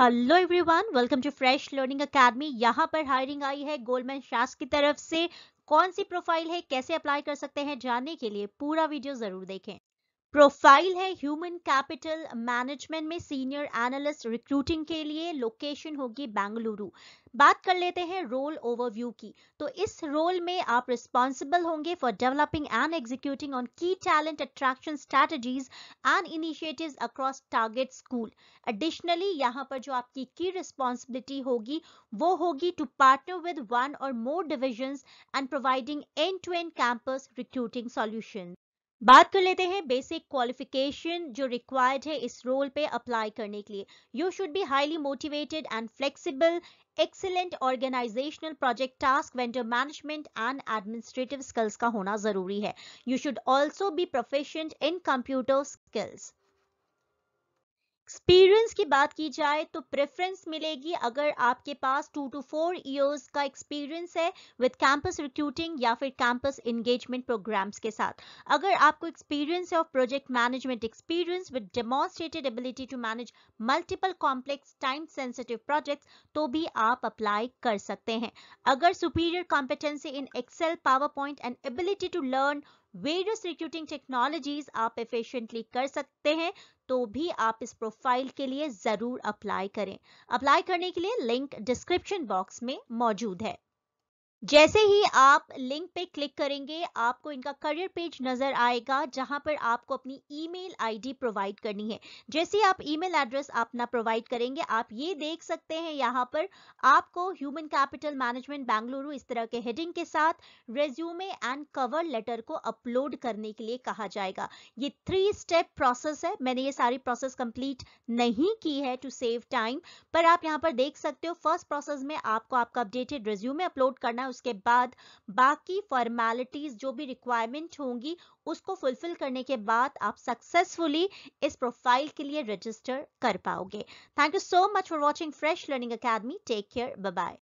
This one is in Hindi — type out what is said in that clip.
hello everyone welcome to Fresh Learning Academy यहाँ पर हायरिंग आई है गोल्डमैन शास की तरफ से कौन सी प्रोफाइल है कैसे अप्लाई कर सकते हैं जानने के लिए पूरा वीडियो जरूर देखें प्रोफाइल है ह्यूमन कैपिटल मैनेजमेंट में सीनियर एनालिस्ट रिक्रूटिंग के लिए लोकेशन होगी बेंगलुरु बात कर लेते हैं रोल ओवरव्यू की तो इस रोल में आप रिस्पॉन्सिबल होंगे for developing and executing on key talent attraction strategies and initiatives across target school additionally यहाँ पर जो आपकी की रिस्पॉन्सिबिलिटी होगी वो होगी टू पार्टनर विद वन और more division and providing end to end campus recruiting solution बात कर लेते हैं बेसिक क्वालिफिकेशन जो रिक्वायर्ड है इस रोल पे अप्लाई करने के लिए you should be highly motivated and flexible excellent organisational project task vendor management and administrative skills का होना जरूरी है you should also be profession in computer skills experience की बात की जाए तो प्रेफरेंस मिलेगी अगर आपके पास टू टू फोर ईयर्स का एक्सपीरियंस है विद कैंपस रिक्रूटिंग या फिर कैंपस एंगेजमेंट प्रोग्राम्स के साथ अगर आपको एक्सपीरियंस है of project management experience with demonstrated ability to manage multiple complex time sensitive project तो भी आप अप्लाई कर सकते हैं अगर superior competency in Excel PowerPoint and ability to learn various recruiting technologies आप एफिशिएंटली कर सकते हैं तो भी आप इस प्रोफाइल के लिए जरूर अप्लाई करें अप्लाई करने के लिए लिंक डिस्क्रिप्शन बॉक्स में मौजूद है जैसे ही आप लिंक पे क्लिक करेंगे आपको इनका करियर पेज नजर आएगा जहां पर आपको अपनी ईमेल आईडी प्रोवाइड करनी है जैसे आप ईमेल एड्रेस अपना प्रोवाइड करेंगे आप ये देख सकते हैं यहाँ पर आपको ह्यूमन कैपिटल मैनेजमेंट बेंगलुरु इस तरह के हेडिंग के साथ रेज्यूमे एंड कवर लेटर को अपलोड करने के लिए कहा जाएगा ये थ्री स्टेप प्रोसेस है मैंने ये सारी प्रोसेस कंप्लीट नहीं की है टू सेव टाइम पर आप यहाँ पर देख सकते हो फर्स्ट प्रोसेस में आपको आपका अपडेटेड रेज्यूमे अपलोड करना उसके बाद बाकी फॉर्मेलिटीज जो भी रिक्वायरमेंट होंगी उसको फुलफिल करने के बाद आप सक्सेसफुली इस प्रोफाइल के लिए रजिस्टर कर पाओगे thank you so much for watching Fresh Learning Academy take care bye